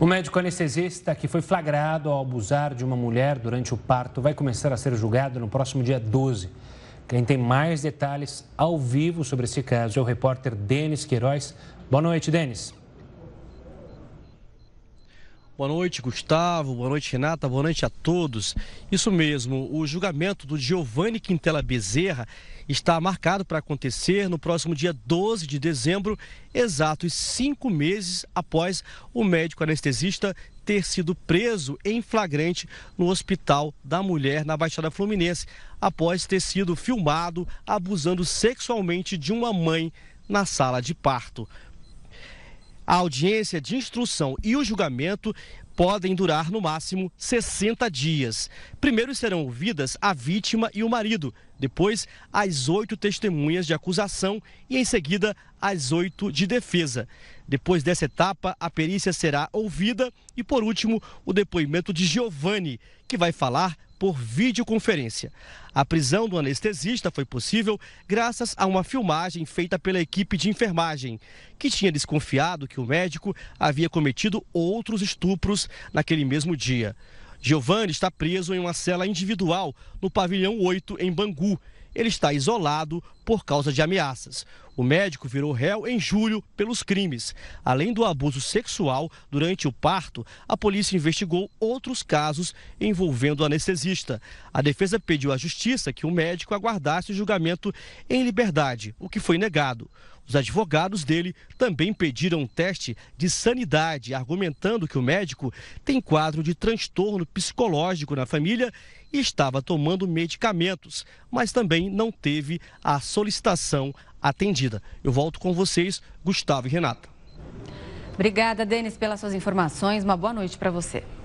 O médico anestesista que foi flagrado ao abusar de uma mulher durante o parto vai começar a ser julgado no próximo dia 12. Quem tem mais detalhes ao vivo sobre esse caso é o repórter Denis Queiroz. Boa noite, Denis. Boa noite, Gustavo. Boa noite, Renata. Boa noite a todos. Isso mesmo, o julgamento do Giovanni Quintela Bezerra está marcado para acontecer no próximo dia 12 de dezembro, exatos cinco meses após o médico anestesista ter sido preso em flagrante no Hospital da Mulher na Baixada Fluminense, após ter sido filmado abusando sexualmente de uma mãe na sala de parto. A audiência de instrução e o julgamento podem durar no máximo 60 dias. Primeiro serão ouvidas a vítima e o marido, depois as oito testemunhas de acusação e, em seguida, as oito de defesa. Depois dessa etapa, a perícia será ouvida e, por último, o depoimento de Giovanni, que vai falar por videoconferência. A prisão do anestesista foi possível graças a uma filmagem feita pela equipe de enfermagem, que tinha desconfiado que o médico havia cometido outros estupros naquele mesmo dia. Giovanni está preso em uma cela individual no pavilhão 8, em Bangu. Ele está isolado por causa de ameaças. O médico virou réu em julho pelos crimes. Além do abuso sexual durante o parto, a polícia investigou outros casos envolvendo o anestesista. A defesa pediu à justiça que o médico aguardasse o julgamento em liberdade, o que foi negado. Os advogados dele também pediram um teste de sanidade, argumentando que o médico tem quadro de transtorno psicológico na família e estava tomando medicamentos, mas também não teve a solicitação atendida. Eu volto com vocês, Gustavo e Renata. Obrigada, Denis, pelas suas informações. Uma boa noite para você.